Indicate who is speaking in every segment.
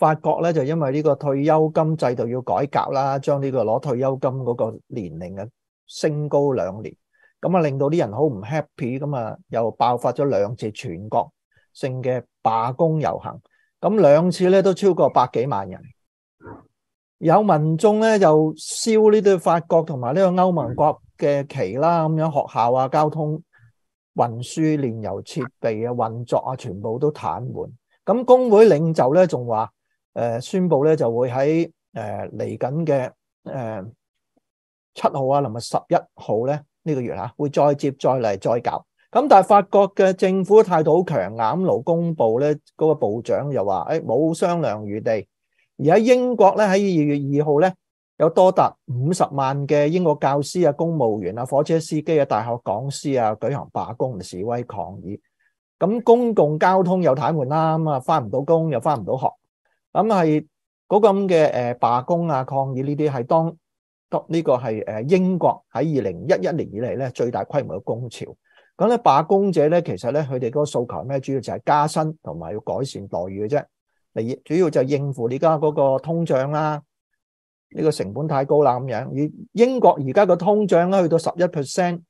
Speaker 1: 法國咧就因為呢個退休金制度要改革啦，將呢個攞退休金嗰個年齡啊升高兩年，咁啊令到啲人好唔 happy，咁啊又爆發咗兩次全國性嘅罷工遊行，咁兩次咧都超過百幾萬人，有民眾咧就燒呢啲法國同埋呢個歐盟國嘅旗啦，咁樣學校啊、交通運輸煉油設備啊、運作啊全部都攤緩，咁工會領袖咧仲話。诶，宣布咧就会喺诶嚟紧嘅诶七号啊，同埋十一号咧呢个月吓会再接再嚟再搞。咁但系法国嘅政府态度好强硬，劳工部咧嗰个部长又话：，诶冇商量余地。而喺英国咧，喺二月二号咧有多达五十万嘅英国教师啊、公务员啊、火车司机啊、大学讲师啊举行罢工示威抗议。咁公共交通又瘫痪啦，咁啊翻唔到工又翻唔到学。咁系嗰咁嘅诶罷工啊抗議呢啲係當当呢個係诶英國喺二零一一年以嚟咧最大規模嘅工潮。咁咧罷工者咧其實咧佢哋嗰個訴求咩？主要就係加薪同埋要改善待遇嘅啫。嚟主要就應付而家嗰個通脹啦，呢個成本太高啦咁樣。而英國而家個通脹咧去到十一 percent，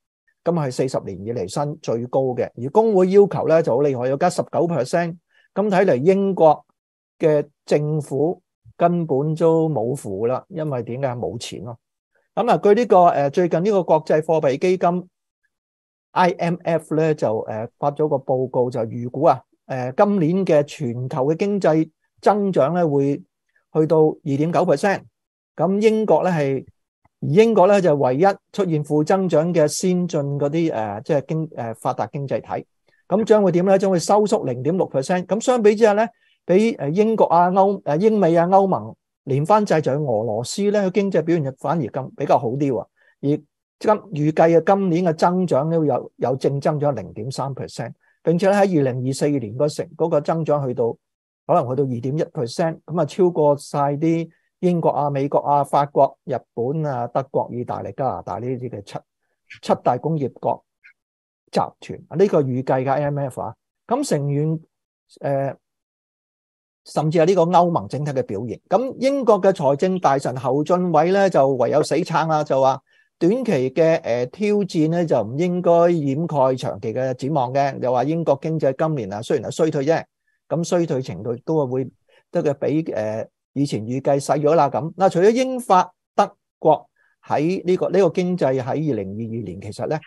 Speaker 1: 咁係四十年以嚟新最高嘅。而工會要求咧就好厲害，要加十九 percent。咁睇嚟英國。嘅政府根本都冇付啦，因为点解冇钱咯？咁啊，据呢个诶最近呢个国际货币基金 IMF 咧就诶发咗个报告，就如果啊诶今年嘅全球嘅经济增长咧会去到二点九 percent，咁英国咧系英国咧就唯一出现负增长嘅先进嗰啲诶即系经诶发达经济体，咁将会点咧？将会收缩零点六 percent，咁相比之下咧。俾诶英国啊、欧诶英美啊、欧盟连翻制就去俄罗斯咧，佢经济表现反而更比较好啲喎。而今预计啊，今年嘅增长咧有有正增长零点三 percent，并且咧喺二零二四年嗰成嗰个增长去到可能去到二点一 percent，咁啊超过晒啲英国啊、美国啊、法国、日本啊、德国、意大利、加拿大呢啲嘅七七大工业国集团，呢个预计嘅 IMF 啊，咁成员诶。甚至系呢个欧盟整体嘅表现。咁英国嘅财政大臣侯俊伟咧就唯有死撑啦，就话短期嘅诶挑战咧就唔应该掩盖长期嘅展望嘅。又话英国经济今年啊虽然系衰退啫，咁衰退程度都系会得个比诶以前预计细咗啦。咁嗱，除咗英法德国喺呢个呢个经济喺二零二二年其实咧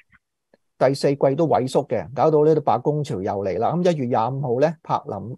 Speaker 1: 第四季都萎缩嘅，搞到呢度罢工潮又嚟啦。咁一月廿五号咧柏林。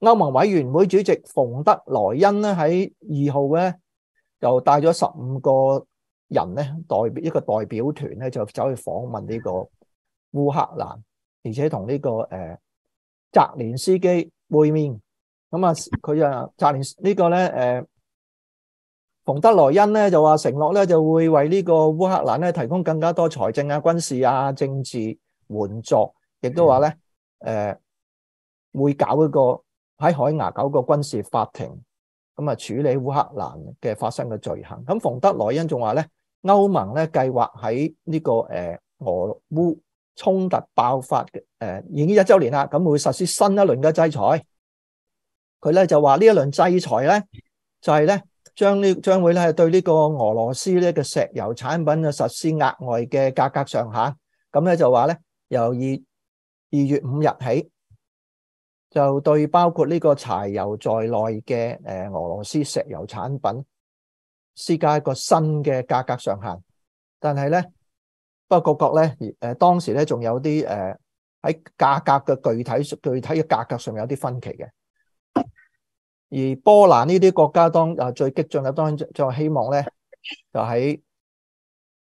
Speaker 1: 欧盟委员会主席冯德莱恩咧喺二号咧就带咗十五个人咧，代表一个代表团咧就走去访问呢个乌克兰，而且同呢个诶泽连斯基会面。咁啊，佢啊泽连呢个咧诶，冯德莱恩咧就话承诺咧就会为呢个乌克兰咧提供更加多财政啊、军事啊、政治援助，亦都话咧诶会搞一个。喺海牙搞个军事法庭，咁啊处理乌克兰嘅发生嘅罪行。咁冯德莱恩仲话咧，欧盟咧计划喺呢个诶俄乌冲突爆发嘅诶已经一周年啦，咁会实施新一轮嘅制裁。佢咧就话呢一轮制裁咧就系咧将呢将会咧对呢个俄罗斯呢嘅石油产品啊实施额外嘅价格上限。咁咧就话咧由二二月五日起。就对包括呢个柴油在内嘅诶俄罗斯石油产品施加一个新嘅价格上限，但系咧，不过各国咧，而诶当时咧仲有啲诶喺价格嘅具体具体嘅价格上面有啲分歧嘅，而波兰呢啲国家当啊最激进嘅当然就希望咧就喺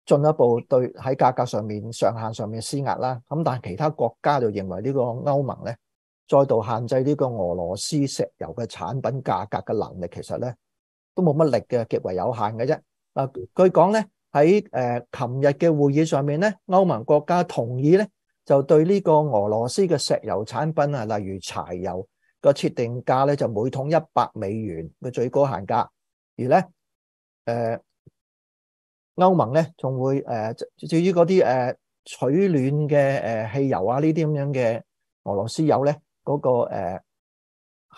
Speaker 1: 进一步对喺价格上面上限上面施压啦，咁但系其他国家就认为呢个欧盟咧。再度限制呢個俄羅斯石油嘅產品價格嘅能力，其實咧都冇乜力嘅，極為有限嘅啫。嗱，據講咧喺诶琴日嘅會議上面咧，歐盟國家同意咧就對呢個俄羅斯嘅石油產品啊，例如柴油個設定價咧就每桶一百美元嘅最高限價。而咧誒歐盟咧仲會誒至於嗰啲誒取暖嘅誒汽油啊呢啲咁樣嘅俄羅斯油咧。嗰個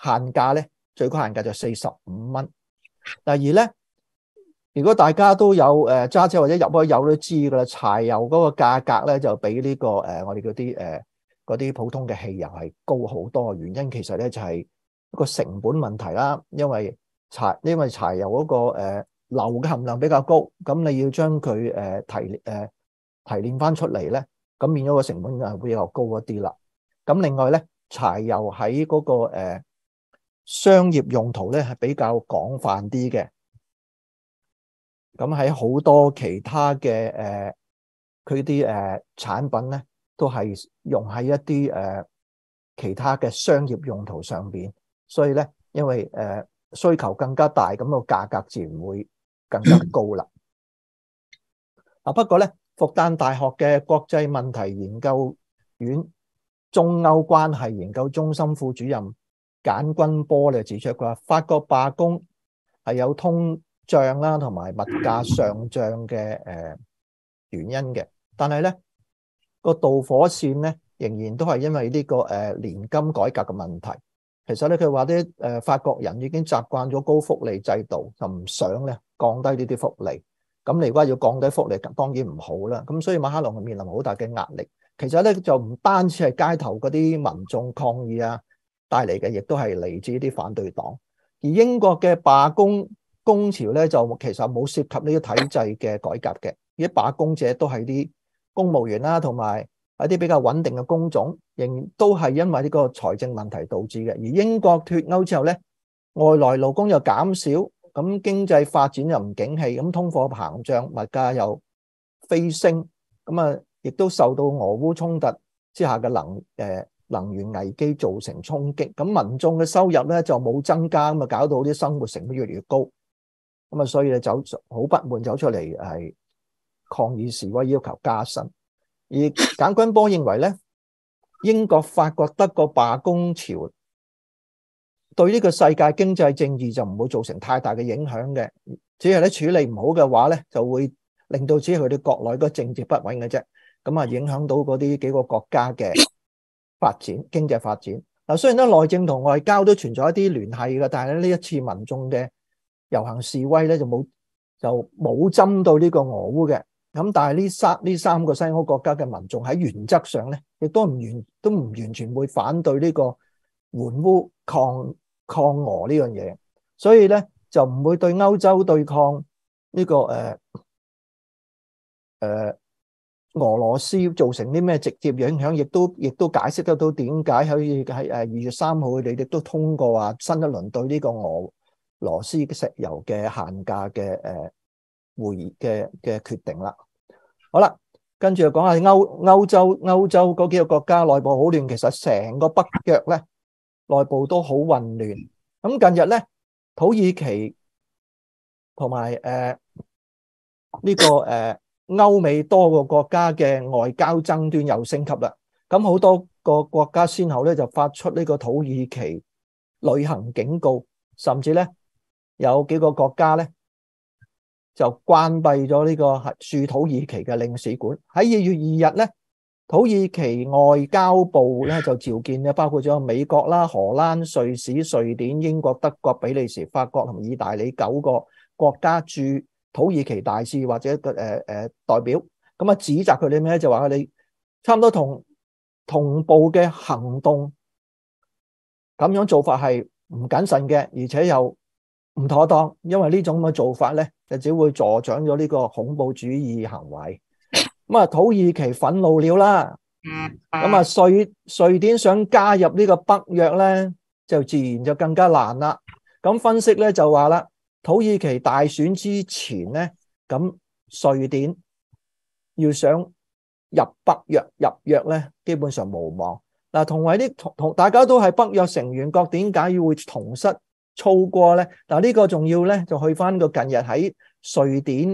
Speaker 1: 限價咧，最高限價就四十五蚊。第二咧，如果大家都有誒揸車或者入開油都知噶啦，柴油嗰個價格咧就比呢個誒我哋嗰啲誒嗰啲普通嘅汽油係高好多。原因其實咧就係一個成本問題啦，因為柴因為柴油嗰個誒硫嘅含量比較高，咁你要將佢誒提誒提煉翻出嚟咧，咁變咗個成本啊會又高一啲啦。咁另外咧。柴油喺嗰個商業用途咧係比較廣泛啲嘅，咁喺好多其他嘅诶，佢啲诶產品咧都係用喺一啲誒其他嘅商業用途上边，所以咧因為誒需求更加大，咁個價格自然會更加高啦。啊不過咧，復旦大學嘅國際問題研究院。中歐關係研究中心副主任简君波咧指出，佢話：法國罷工係有通脹啦，同埋物價上漲嘅诶原因嘅。但係咧個導火線咧仍然都係因為呢個诶年金改革嘅問題。其實咧佢話啲诶法國人已經習慣咗高福利制度，就唔想咧降低呢啲福利。咁你如果要降低福利，當然唔好啦。咁所以馬克龍面臨好大嘅壓力。其實咧就唔單止係街頭嗰啲民眾抗議啊，帶嚟嘅亦都係嚟自啲反對黨。而英國嘅罷工工潮咧就其實冇涉及呢啲體制嘅改革嘅，啲罷工者都係啲公務員啦，同埋一啲比較穩定嘅工種，仍都係因為呢個財政問題導致嘅。而英國脱歐之後咧，外来勞工又減少，咁經濟發展又唔景氣，咁通貨膨脹物價又飛升，咁啊～亦都受到俄烏衝突之下嘅能誒能源危機造成衝擊，咁民眾嘅收入咧就冇增加，咁啊搞到啲生活成本越嚟越高，咁啊所以咧走好不滿走出嚟係抗議示威，要求加薪。而簡君波認為咧，英國、法国、德国罷工潮對呢個世界經濟政治就唔會造成太大嘅影響嘅，只系咧處理唔好嘅話咧，就會令到只系佢哋國內個政治不穩嘅啫。咁啊，影響到嗰啲幾個國家嘅發展、經濟發展。嗱，雖然咧內政同外交都存在一啲聯繫嘅，但系咧呢一次民眾嘅遊行示威咧就冇就冇針对呢個俄烏嘅。咁但係呢三呢三個西歐國家嘅民眾喺原則上咧，亦都唔完都唔完全會反對呢個援烏抗抗俄呢樣嘢。所以咧就唔會對歐洲對抗呢個誒誒。俄罗斯造成啲咩直接影响，亦都亦都解释得到点解可以喺诶二月三号，你哋都通过話新一轮对呢个俄羅罗斯石油嘅限价嘅诶会嘅嘅决定啦。好啦，跟住又讲下欧欧洲欧洲嗰几个国家内部好乱，其实成个北約咧内部都好混乱。咁近日咧土耳其同埋诶呢个诶。歐美多個國家嘅外交爭端又升級啦，咁好多個國家先後咧就發出呢個土耳其旅行警告，甚至咧有幾個國家咧就關閉咗呢個駐土耳其嘅領事館。喺二月二日咧，土耳其外交部咧 就召見咧，包括咗美國啦、荷蘭、瑞士、瑞典、英國、德國、比利時、法國同意大利九個國家駐。土耳其大使或者嘅诶诶代表，咁啊指责佢哋咩就话佢哋差唔多同同步嘅行动，咁样做法系唔谨慎嘅，而且又唔妥当，因为呢种咁嘅做法咧，就只会助长咗呢个恐怖主义行为。咁啊，土耳其愤怒了啦，咁啊，瑞瑞典想加入呢个北约咧，就自然就更加难啦。咁分析咧就话啦。土耳其大选之前咧，咁瑞典要想入北约入约咧，基本上无望。嗱，同为啲同同，大家都系北约成员国，点解要会同失操过咧？嗱，呢个仲要咧，就去翻个近日喺瑞典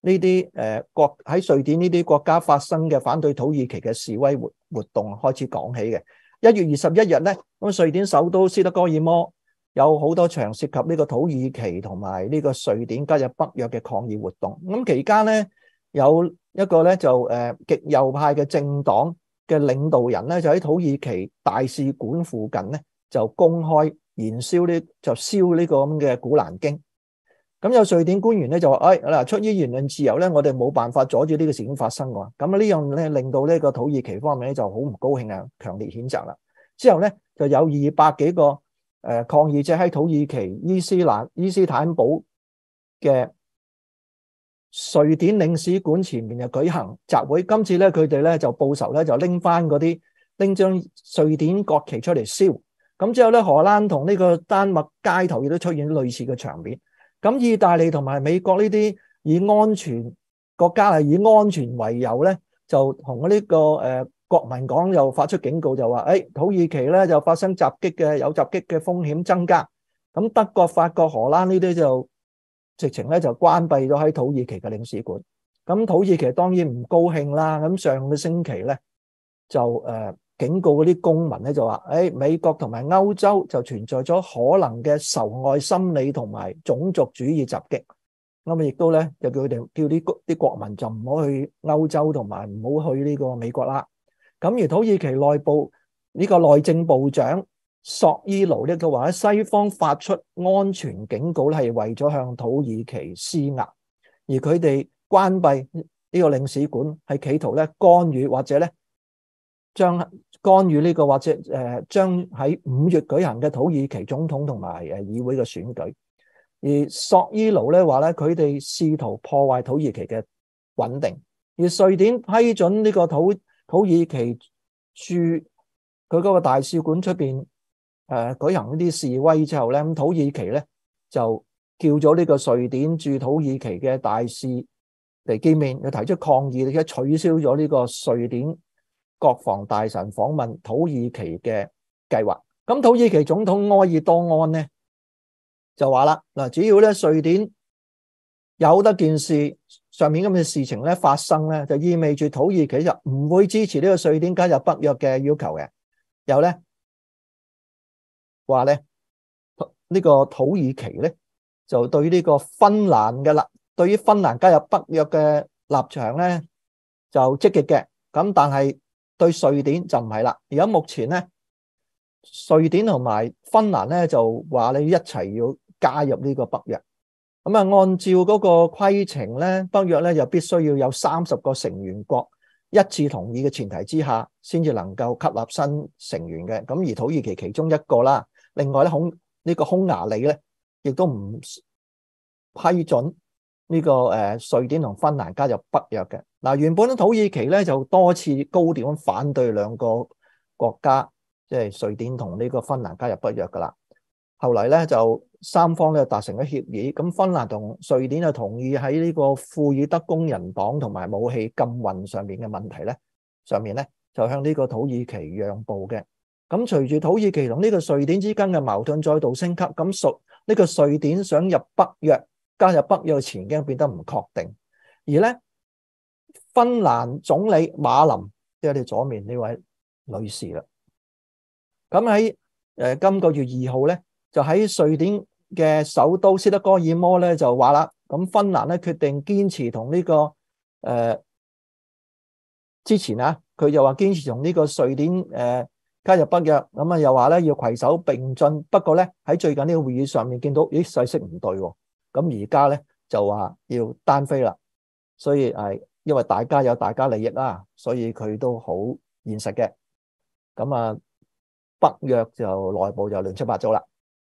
Speaker 1: 呢啲诶国喺瑞典呢啲国家发生嘅反对土耳其嘅示威活活动开始讲起嘅。一月二十一日咧，咁瑞典首都斯德哥尔摩。有好多場涉及呢個土耳其同埋呢個瑞典加入北約嘅抗議活動。咁期間咧，有一個咧就誒極右派嘅政黨嘅領導人咧，就喺土耳其大使館附近咧就公開燃燒呢就燒呢個咁嘅古蘭經。咁有瑞典官員咧就話：，哎嗱，出於言論自由咧，我哋冇辦法阻止呢個事件發生喎。咁呢樣咧令到呢個土耳其方面咧就好唔高興啊，強烈譴責啦。之後咧就有二百幾個。诶，抗议者喺土耳其伊斯兰伊斯坦堡嘅瑞典领事馆前面就举行集会，今次咧佢哋咧就报仇咧，就拎翻嗰啲拎张瑞典国旗出嚟烧，咁之后咧荷兰同呢个丹麦街头亦都出现类似嘅场面，咁意大利同埋美国呢啲以安全国家系以安全为由咧，就同呢个诶。国民党又发出警告，就话：，诶，土耳其咧就发生袭击嘅，有袭击嘅风险增加。咁德国、法国、荷兰呢啲就直情咧就关闭咗喺土耳其嘅领事馆。咁土耳其当然唔高兴啦。咁上个星期咧就诶警告嗰啲公民咧就话：，诶，美国同埋欧洲就存在咗可能嘅仇外心理同埋种族主义袭击。咁啊，亦都咧就叫佢哋叫啲啲国民就唔好去欧洲同埋唔好去呢个美国啦。咁而土耳其内部呢个内政部长索伊卢呢，佢话喺西方发出安全警告咧，系为咗向土耳其施压，而佢哋关闭呢个领事馆，系企图咧干预或者咧将干预呢个或者诶将喺五月举行嘅土耳其总统同埋诶议会嘅选举，而索伊卢咧话咧，佢哋试图破坏土耳其嘅稳定，而瑞典批准呢个土。土耳其驻佢嗰个大使馆出边诶举行呢啲示威之后咧，咁土耳其咧就叫咗呢个瑞典驻土耳其嘅大使嚟见面，佢提出抗议，而且取消咗呢个瑞典国防大臣访问土耳其嘅计划。咁土耳其总统埃尔多安咧就话啦嗱，只要咧瑞典有得件事。上面咁嘅事情咧發生咧，就意味住土耳其就唔會支持呢個瑞典加入北約嘅要求嘅。又咧話咧呢個土耳其咧就對呢個芬蘭嘅立，對於芬蘭加入北約嘅立場咧就積極嘅。咁但係對瑞典就唔係啦。而家目前咧，瑞典同埋芬蘭咧就話你一齊要加入呢個北約。咁啊，按照嗰個規程咧，北約咧就必須要有三十個成員國一致同意嘅前提之下，先至能夠吸納新成員嘅。咁而土耳其其中一個啦，另外咧空呢個匈牙利咧，亦都唔批准呢個誒瑞典同芬蘭加入北約嘅。嗱，原本土耳其咧就多次高調咁反對兩個國家，即係瑞典同呢個芬蘭加入北約噶啦。後嚟咧就。三方咧達成咗協議，咁芬蘭同瑞典就同意喺呢個库爾德工人黨同埋武器禁運上面嘅問題咧，上面咧就向呢個土耳其讓步嘅。咁隨住土耳其同呢個瑞典之間嘅矛盾再度升級，咁瑞呢個瑞典想入北約加入北約前景變得唔確定。而咧芬蘭總理馬林，即係你左面呢位女士啦。咁喺诶今個月二號咧。就喺瑞典嘅首都斯德哥尔摩咧，就话啦，咁芬兰咧决定坚持同呢个诶之前啊，佢又话坚持同呢个瑞典诶加入北约，咁啊又话咧要携手并进。不过咧喺最近呢个会议上面见到，咦，势息唔对，咁而家咧就话要单飞啦。所以系因为大家有大家利益啦，所以佢都好现实嘅。咁啊，北约就内部就乱七八糟啦。